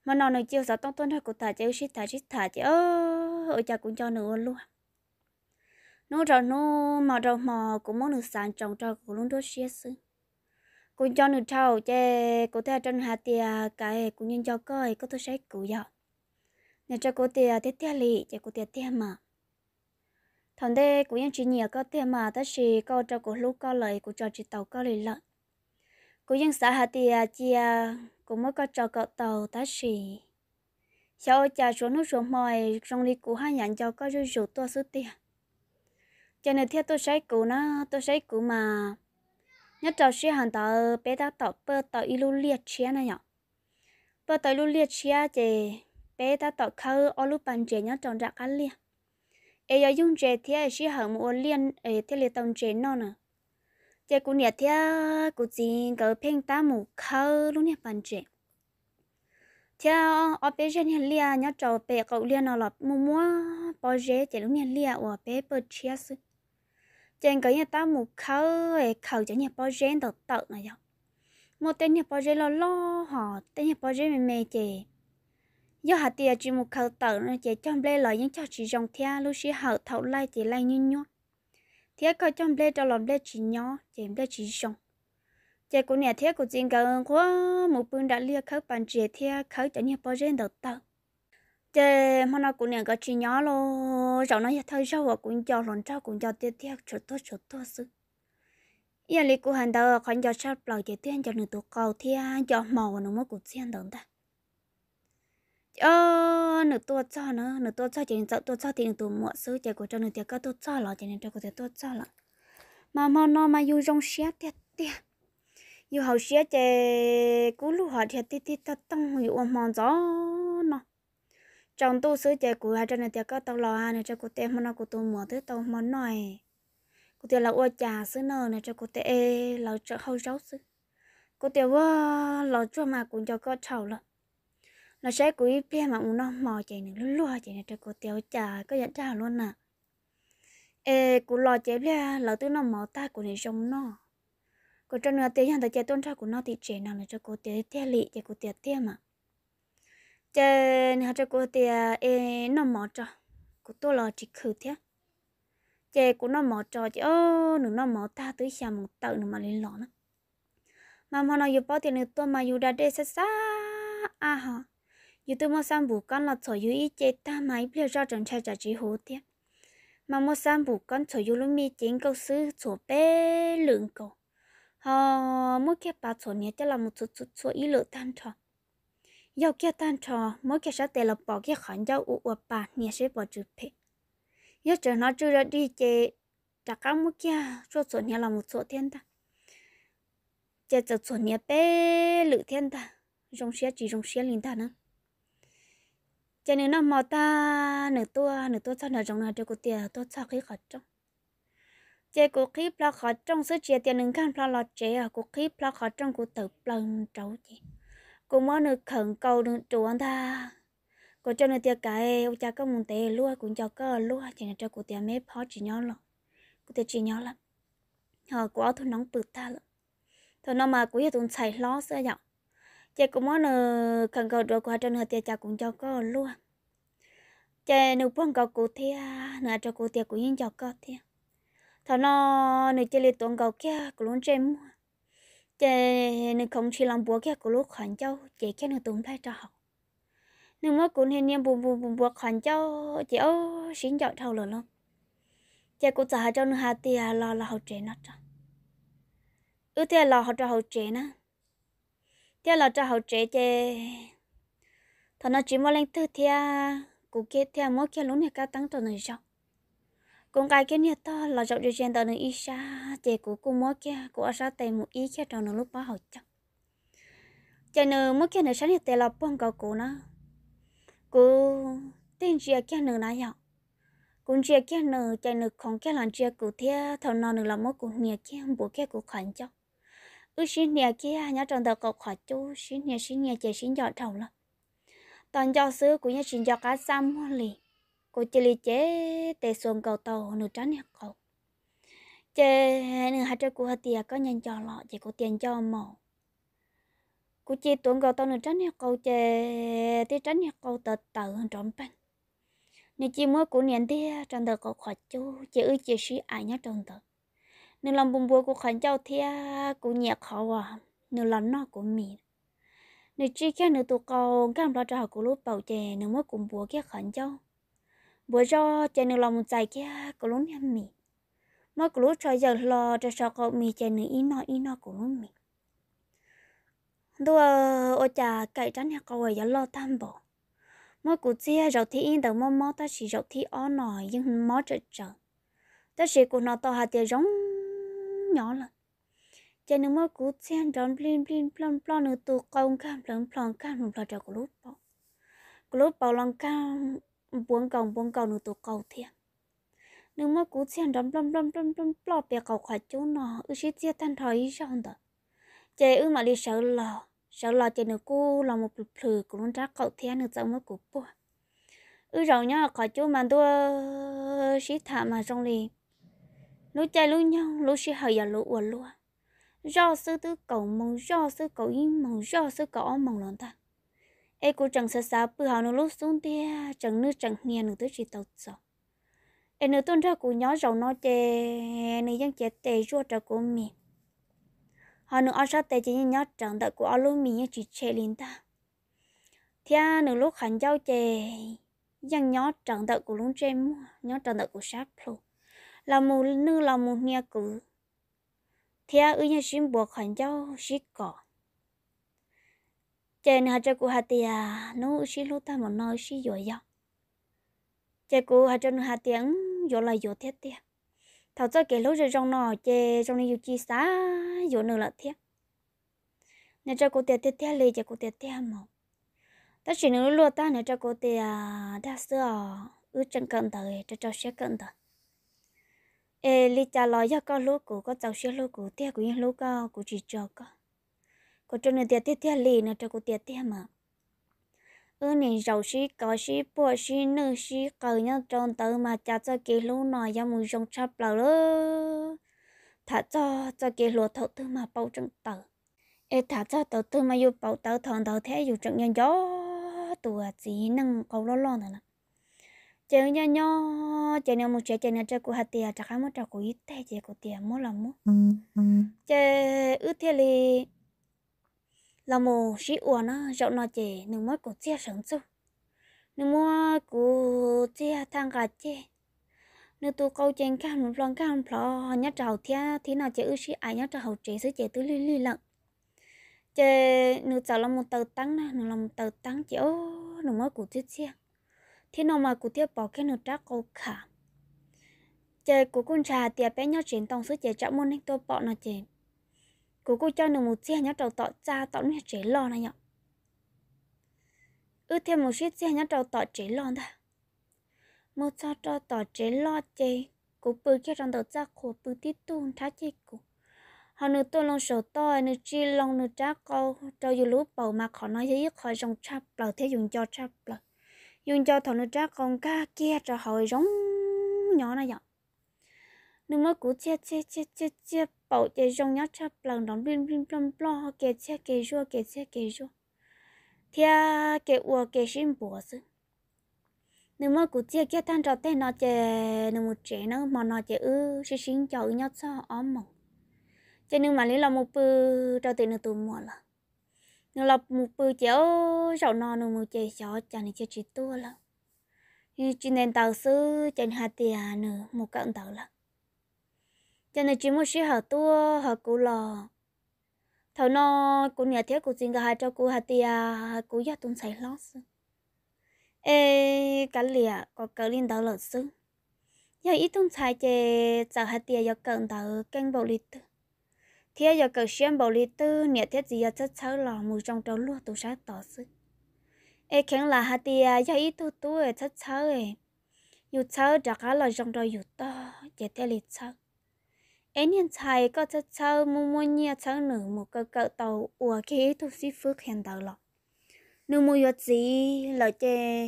mà nó nói chiều sao tông tôn hay cụ thả chơi shit thả shit thả chơi ơ cha cũng cho nữa luôn nó rồi nó mà rồi mà cũng muốn được sản trồng cho cũng luôn đôi xia xứ cũng cho nửa trâu chơi cụ theo trên hạt tiền cái cũng nhân cho coi có tôi sẽ cụ giàu nè cho cụ tiền tiếp theo lì chơi cụ tiền tiếp mà thằng đây cũng yên chỉ nhiều có tiền mà tất sự có cho của lúc có lời của cho chỉ tàu có lời lợn cũng yên xã hạt thì à, chia à, cũng mới có cho cậu tàu tất sự sau cha xuống nước xuống mồi trong đi của hai nhận cho có rủ rủ tôi số tiền cho nên theo tôi sấy cũ nó tôi sấy cũ mà nhất trò xe hàng tàu bé ta tàu bơ tàu ilu liệt chia này nhở bơ tàu ilu liệt chia thì bé ta tàu khâu ở lúc bàn chuyện nhất tròn rạc ăn liệt ai giờ dùng chế thì ai chỉ hầm một liên ai thì liên tông chế nó nè chế cũng nhẹ thì cũng chỉ cái phim ta mù khâu luôn nhé bạn chế thì ở bên trên nhà lia nhớ trâu bé cậu liên à, nó là mua mua bao chế chế luôn nhà lia ở bé bớt chia sự chế cái nhà ta mù khâu ai khâu cho nhà bao chế được tự này nhở, một tên nhà bao chế là lo họ tên nhà bao chế mềm mềm chế do hạt tiền chỉ một khẩu tờ nó chỉ trong lê lời những cho chỉ dòng thea lúc xí hở thấu lai chỉ lai như nhó thế coi trong lê cho lòng lê chỉ nhỏ chỉ lê chỉ dòng chỉ của nhà thế của riêng gần quá một bữa đã lia khẩu bàn chỉ thea khẩu cho nhà bao riêng đầu tờ chỉ mà nó của nhà có chỉ nhỏ lo rồi nó nhà thấy sau và cũng cho lòng trao cũng cho tiền theo chút to chút to sự giờ lì của hàng đầu còn cho sau lời chỉ tiên cho người tụ cầu thea cho màu và nó mới cũng tiền đồng ta ờ nửa tua cho nó nửa tua cho chỉ nên tua cho thì nửa tua mua sứ chỉ của cho nửa tia cái tua cho là chỉ nên cho của tia tua cho là mà mà nó mà yêu rong xé tiệt tiệt yêu hậu xé chỉ cú lu họ tiệt tiệt tiệt ta tông yêu mòn gió nó trong tu sứ chỉ của hai cho nửa tia cái tàu lò nửa cho của tia mà nó của tua mua thứ tàu món này của tia là ua trà sứ nơ nửa cho của tia e là cho hậu rau sứ của tia là cho mà cũng cho có cháu lắm là sẽ của ít bia mà muốn à. nó mò chạy nữa luôn lúa chạy nữa cho cô tiêu chả có dẫn chả luôn nè, ê cô lo chạy bia là tư nó mò ta của này trong nó cô cho nó tiền hàng tới chạy tôn tra của nó thì chạy nào là cho cô tiêu theo lị chạy cô tiêu theo mà chạy nữa cho cô tiêu ê nó mò cho cô tôi lo chỉ khử thế chạy của nó mò cho chứ ô nữa nó mò ta tới xem một tàu nửa mà lên lọ nữa mà mà nó vừa bỏ tiền nữa tôi mà vừa đã đê xa xa à hả 有对莫三不干了，左右一节大马一票绕整车着几蝴蝶，mà 莫三不干左右路面捡狗丝左 bé lượng cầu, họ mỗi cái bà chỗ này là một chỗ chỗ chỗ ít lượng tan trò, cái tan trò mỗi cái sát tè là bỏ cái khoản dầu u u bà nhà sẽ bỏ chữ phe, giờ chờ nó chưa đi chơi, trả các cái chỗ chỗ này là một chỗ thiên ta, chơi chỗ chỗ này bé lượng thiên ta, rong xe chỉ rong xe linh ta cho nên nó mò ta nửa tua nửa tua sao nửa trong nửa cho cô tiền tôi sao khi khởi trong chơi cô khi pla khởi trong sứ chia tiền nâng khăn pla lọt chế à cô khi pla khởi trong cô tự plần trấu chị cô mò nửa khẩn cầu nửa trụ anh ta cô cho nửa tiền cái ông cha có muốn tệ luôn cũng cho cơ luôn chỉ là cho cô tiền mấy phó chỉ nhỏ lắm cô tiền chỉ nhỏ lắm họ quá thu nóng bự ta lắm thôi nó mà cũng hiểu tụi chạy lo sợ giọng chị cũng muốn ờ, cần cầu được qua trên thì chị cũng cho con luôn chị nếu muốn cầu cụ thì nãy cho cụ thì cũng yên cho con thì thằng nó nếu chị lấy tuần cầu kia cũng luôn trên mua chị nếu không chỉ làm búa kia cũng lúc khoản cháu chị kia nếu tuần phải cho học nếu mà cũng hiện nhiên bùn bùn bùn bùa khoản cháu chị ô xin chọn thầu rồi luôn chị cũng trả cho nó hà tiền lo là học trẻ nó cho ước tiên lo học cho học trẻ nữa tiếc là cho hậu trẻ chê thằng nó chỉ mua lên thứ thia cũng kia thia mỗi kia lún này cá tăng tuần này sao cũng cái kia này to là rộng cho trên tờ này ít xa chê của cô mỗi kia của ở xa tề một ít kia tròn nó lúc bao hậu chắc chê nữa mỗi kia này sáng này tề là bông cầu cổ nó cô tên chia kia nữa nãy giờ cũng chia kia nữa chê nữa không kia làm chia cụ thia thằng nó nữa là mỗi cụ nhiều kia bố kia cụ khẩn chắc cứ xin nhà kia nhà trong đầu cậu khỏi chú xin nhà xin nhà chỉ xin cho đầu lắm toàn cho xứ của nhà xin cho cá xăm lì cô chỉ lì chế tề xuồng cầu tàu nửa trắng nhà cậu chế nửa hai trái của hai tiền có nhân cho lọ chỉ có tiền cho mỏ cô chỉ tuần cầu tàu nửa trắng nhà cậu chế tê trắng nhà cậu tờ tờ trộm bánh nếu chỉ mới của niệm tê trong đầu cậu khỏi chú chỉ ư chỉ sĩ ai nhà trong đầu nên làm bùn bùa của khán cháu thì của nhà khó à nếu làm nó của mình nếu chỉ cái nếu tụ cầu cảm lo cho của lúc bảo chế nếu mới cùng bùa kia khán cháu bùa cho chế nếu làm một giải kia của lúc nhà mình mới của lúc trời giờ lo cho sao cậu mình chế nếu ý nó ý nó của lúc mình đua ở cha cậy tránh nhà cậu ấy lo tham bộ mỗi cụ chia rau thì in đầu mò mò ta chỉ rau thì ó nổi nhưng mò trở trở ta chỉ cụ nó to hạt tiền giống nhỏ lận cho nếu mà cú chen đón blin blin plon plon nữa tụ công cam plon plon cam lùm lò trò của lúc bỏ của lúc bỏ lòng cam buông cầu buông cầu ở tụ cầu thiệt nếu mà cú chen đón plon plon plon plon plon bè cầu khỏi chỗ nó ư sĩ chia tan ý rong đó chè ư mà đi sợ lò sợ lò chè nếu cú lò một plừ của luôn trác cầu thiệt nữa giống mất cú bỏ ư rồi nhá khỏi chỗ mà tôi sĩ thả mà trong liền lũ chạy lũ nhau lũ sẽ hơi giờ lũ ủa lúa do sư tứ cầu mong do sư cầu yên mong do sư cầu mong lòng ta ê cô chẳng sợ sợ bữa hào nó lúc xuống tia chẳng nước chẳng nghe nữa tới chỉ tàu sợ ê nữa tôn ra cô nhỏ giàu nó chè này dân chè tè ruột cho của mì họ nữa ở sát tè chỉ nhỏ chẳng đợi cô ở lúc mì như chỉ chè liền ta thia nữa lúc hành giao chè dân nhỏ chẳng đợi của lúc chè mua nhỏ chẳng đợi cô sát luôn là mù nữ là mù nia cử theo ư nhà sinh buộc khẩn cháu sĩ cỏ trên hạt cho cô hạt tiền nó sĩ lúc ta một nói sĩ rồi nhau trên cô hạt cho nó hạt tiền rồi là rồi thiết tiền, thảo cho kể lúc rồi trong nò chê trong này yêu chi xá rồi nữa là thiết nè cho cô tiền thiết thiết lì cho cô tiền thiết một, ta chỉ nếu lúa ta nè cho cô tiền đa sữa ư chân cận tới cho cho xe cận tới ê lý cha lo cho con lúc cũ có cháu xưa lúc cũ tiếc của những lúc con ờ, của chị cho con có cho nên tiếc tiếc lì nữa cho cô tiếc tiếc mà ư nên giàu xí có xí bỏ xí nữ xí cờ nhau trong tớ mà cha cho kỳ lúc nói ra mùi rong chắp lầu lơ thả cho cho kỳ lúa thấu tư mà bao trong tớ ê thả cho tớ tư mà yêu bao tớ thằng tớ thế yêu trong nhau, gió tụa chỉ năng cầu lo lo nữa chơi nhau nhau chơi nhau một chơi chơi nhau chơi của hạt tiền chắc không chắc của ít tay chơi của tiền mỗi lần mỗi chơi ướt thế li là một sĩ uổng á rộng nó chơi nhưng mỗi của chơi sống chứ nhưng mua của chơi thang gà chơi nếu tôi câu chuyện cam một lần cam lọ nhớ trầu thế thế nào chơi ướt sĩ ai nhớ trầu hậu chế sẽ chơi tứ lì li lận chơi nếu chào là một tờ tăng nè nếu là một tờ tăng chơi ô nếu mỗi của chơi thế nào mà cụ tiêu bỏ cái nụ trắc cô cả chơi của con trà tiệp bé nhau chuyển tông số chế trọng môn hình tôi bỏ nó chế của cô cho nó một chiếc nhau trầu tọ cha tọ nó chế lo này nhở ư thêm một chiếc xe nhau trầu tọ chế lo ta một sao cho tọ chế lo chế của bự kia trong đầu cha của bự tít tuôn thá chế của họ nữ tôi lòng sổ to nữ chi lòng nữ trá câu cho dù lúc bầu mà khó nói giấy khỏi trong trap lầu thế dùng cho trap lầu dùng cho thằng nó ra con cá kia cho hồi giống nhỏ này vậy nhưng mà cứ chia chia chia chia chia bảo chia giống nhau cha lần đón blim blim blim lo kia chia kia rua kia chia kia rua thia kia ua kia xin bỏ sự nhưng mà cứ chia kia thằng cho tên nó chơi nhưng mà trẻ nó mà nó chơi ư sẽ xin cho nhát sao óm mộng cho nên mà lấy là một bữa cho tên nó tụi mỏ là nó lọc một bữa cháu rau non nó một chè chó chả nên chơi chỉ tua là chỉ nên tàu sư chẳng hạt tiền nữa một cận tàu là cho nên chỉ một sĩ hở tua hở cũ lò thầu nó cũng nhà thế cũng xin cả hai cho cô hạt tiền cô gia tốn xài lót sư ê cái lìa có cỡ liên tàu lợt sư giờ ít tốn xài chè giờ hạt tiền giờ cận tàu canh bộ lịch thế giờ cầu xuyên bầu lý tư nhẹ thiết gì giờ chất cháu lò mù trong trâu lúa tụ sáng tỏ sự ê khiến là hạt thì giờ ít tu tu ê chất cháu ê dù cháu chả cá lò trong trâu dù to chỉ thế lý cháu ê nhân thầy có chất cháu mua mua nhia cháu nữ một cơ cỡ tàu ủa khi thu sĩ phước hẹn tàu lọ nữ mua giọt gì lời chê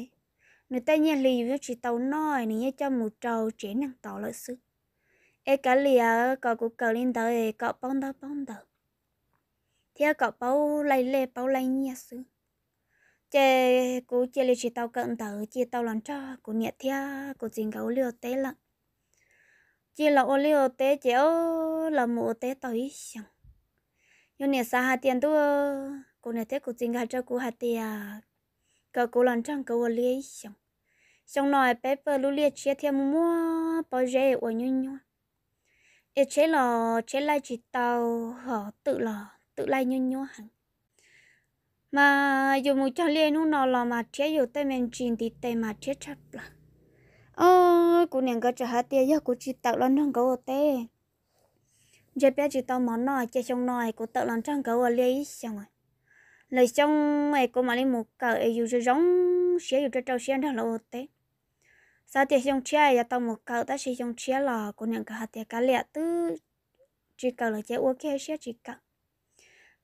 nữ ta nhia lì với chỉ tàu nòi nửa nhia cho một trâu trẻ năng tỏ lợi sức e cả lìa cậu cũng cậu lên đời e cậu bông đó bông đó thì cậu bao lấy lệ bao lấy nhia sư chè cú chè lì chỉ tàu cận tàu chè tàu làm cho cú nhẹ thia cú chính gấu liều tế lận chè là ô liều tế chè ô là mù tế tàu ít chẳng nhưng nhẹ xa hạt tiền tu cú nhẹ thế cú chính gạt cho cú hạt tiền cậu cú làm cho cậu ô liều chẳng trong nồi bé bơ lú liệt chia thêm mua bao rẻ ô nhu nhu ít chế lò chế lai chỉ tàu họ tự lò tự lai nhu nhu hẳn mà dù một cho liên nó nó lò mà chế dù tay mình chín thì tay mà chế chặt là ô cô nàng có cho hát tiền giờ cô chỉ tạo lên trong cầu tê giờ bé chỉ tao món nồi chơi trong nồi cô tạo lên trong cầu ở lấy xong rồi lấy xong này cô mà lấy một cờ ấy dù cho giống sẽ dù cho trâu sẽ đang là ô tê sa tiệt trong chia ya tao một cậu ta chỉ trong chia là cô nàng cả hạt tiệt cả lẹ tư chỉ câu là chế uống kia chia chỉ câu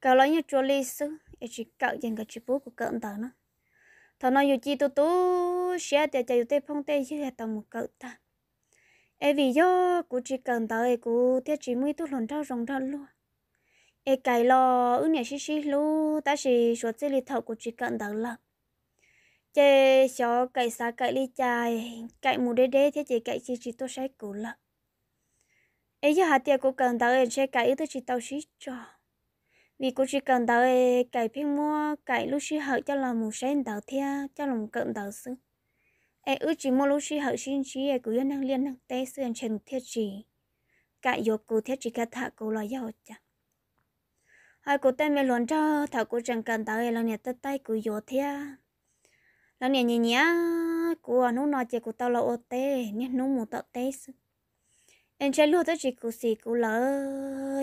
câu là như chua li sư chỉ câu dành cả chỉ bố của cậu tao nó thằng nó yêu chi tu tu chia tiệt chạy tê phong tê chứ là tao một cậu ta ai vì do cô chỉ cần tao ai cô tiệt chỉ mới tu lồn trao rồng trao luôn ai cái lo ư nhà xí xí luôn, ta chỉ số chơi li thầu của chỉ cần tao lắm chế cho cái xa cái ly chai cái mù đế đế thế chị cái chỉ chị tôi sẽ cố là ấy giờ hạt tiền cô cần đào em sẽ cái tôi chỉ tao xí cho vì cô chỉ cần đào cái phim mua cái lúc xí hậu cho là mù sen đào thea cho lòng cận đào sư ấy ước chỉ mua lúc xí hậu xin chỉ ấy cứ năng liên năng tê sư anh chen thiết chỉ cái yo cô thiết chỉ cái thà cô là giàu chả hai cô tên mẹ luôn cho thảo cô chẳng cần đào là nhà tay cô yo thea nó nè nhẹ nhẹ của nó nói chuyện của tao là ô tê nhé nó muốn tao tê em chơi luôn tới chỉ cụ xì cụ lỡ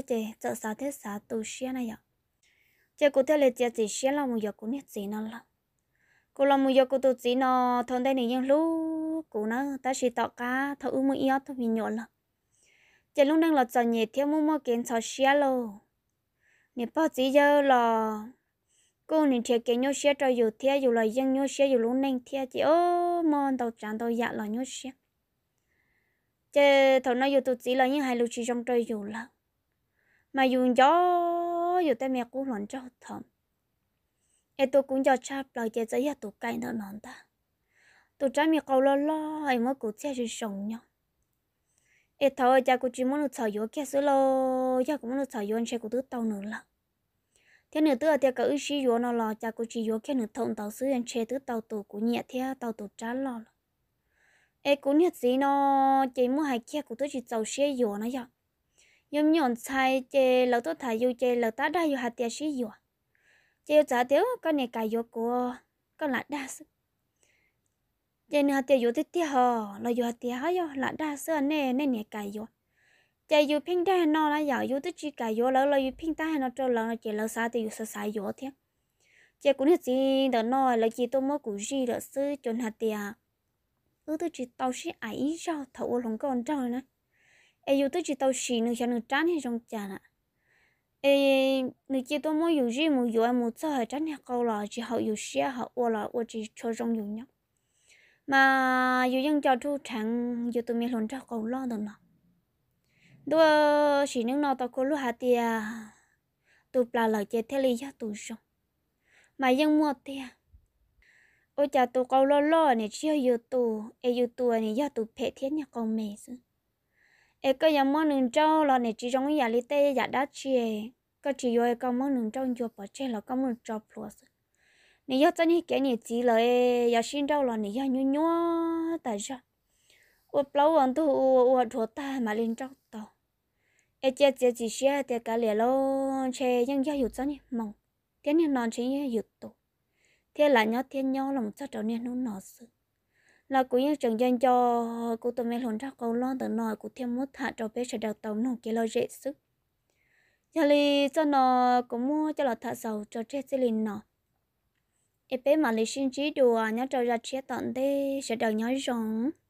chơi sợ sao thế sao tù xia này ạ chơi cụ thế là chơi gì xia là một giờ cụ nét gì nó là cụ là một giờ cụ tụ gì nó thằng đây này nhưng lúc cô nó ta chỉ tọt cá thằng u mới yêu thằng mình nhộn là chơi lúc đang là chơi nhiệt theo mua mua kiến sao xia lo nè bao gì giờ là cô nên thiệt cái nhau xe cho dù thiệt dù là dân nhau xe dù luôn nên thiệt chỉ ô mòn tàu tràn tàu dạ là nhau xe chứ thầu nó dù tụt chỉ là những hai lũ chỉ trong trời dù là mà dù gió dù tay mẹ cũng lòn cho thầm em tôi cũng cho cha lời chơi giấy tụ cạnh nó nón ta tụ cha mẹ câu lo lo em mới cũng chơi rồi sống nhau em thầu cha cũng chỉ muốn được chơi vô kia sữa lo cha cũng muốn được chơi vô anh sẽ cũng tứ tàu nữa lắm thế nữa tức ở theo cái ý yếu nó lo cha cô chỉ yếu cái nữa thông tàu sư anh chế thứ tàu tổ của nhẹ thế tàu tổ trả lo ê cũng nhật gì nó chỉ mua hai kia của tôi chỉ tàu xe yếu nó vậy nhưng nhọn sai chế lâu tôi thấy yêu chế lâu ta đã yêu hạt tiền xe yếu chế trả thiếu cái này cái yếu của con là đa sư chế nữa hạt tiền yếu thế thế hò là yếu hạt tiền hả là đa sư này này này cái yếu chạy yêu pin ta nó là giờ yêu tới chỉ cả yêu lâu là yêu pin ta nó cho lâu là chạy lâu xa thì yêu xa xa yêu thế chạy cũng hết gì đó nói là chỉ tôi mới cũng gì đó sư cho hạt tiền ư tôi chỉ tao xí ấy cho thấu lòng con trai nè ai yêu tôi chỉ tao xí nữa cho nó trán hay trong chả nè ai nữa chỉ tôi mới yêu gì mới yêu em một sao hay trán hay câu là chỉ học yêu xí họ ô là ô chỉ cho trong yêu nhau mà yêu dân cho thu chẳng yêu tôi mới lòng cho câu lo được nào đua chỉ những nọ tao có lúa hạt à, tụ bà lời chế thế lý cho tụ xong mà dân mua à, ôi cha tụ câu lo lo này chưa yêu tụ e yêu tụ này do tụ phê thiên nhà con mẹ sư e có nhà món nương trâu lo này chỉ trong nhà lý tê nhà đá chè có chỉ yêu có mua nương trâu cho bỏ chè là có món trâu plus, sư này do chân cái này chỉ là e nhà xin trâu là này do nhú nhú tại sao ôi lâu anh tụ ôi thua ta mà lên trâu ai chơi chơi chỉ xe thì cả lẻ lo chơi nhưng giao hữu cho nhỉ mong thế nên nó chơi hữu tổ thế là nhớ thiên nhau lòng cho cháu nên nó nọ sự là cũng như chẳng dân cho cô tụi mình hồn ra câu lo từ nồi cũng thêm mốt thả cho bé sẽ đào tàu nổ kia lo dễ sức giờ li cho nó cũng mua cho là thả dầu cho chết sẽ liền nọ ai bé mà lấy sinh trí đồ nhớ cho ra chết tận thế sẽ đào nhói rồng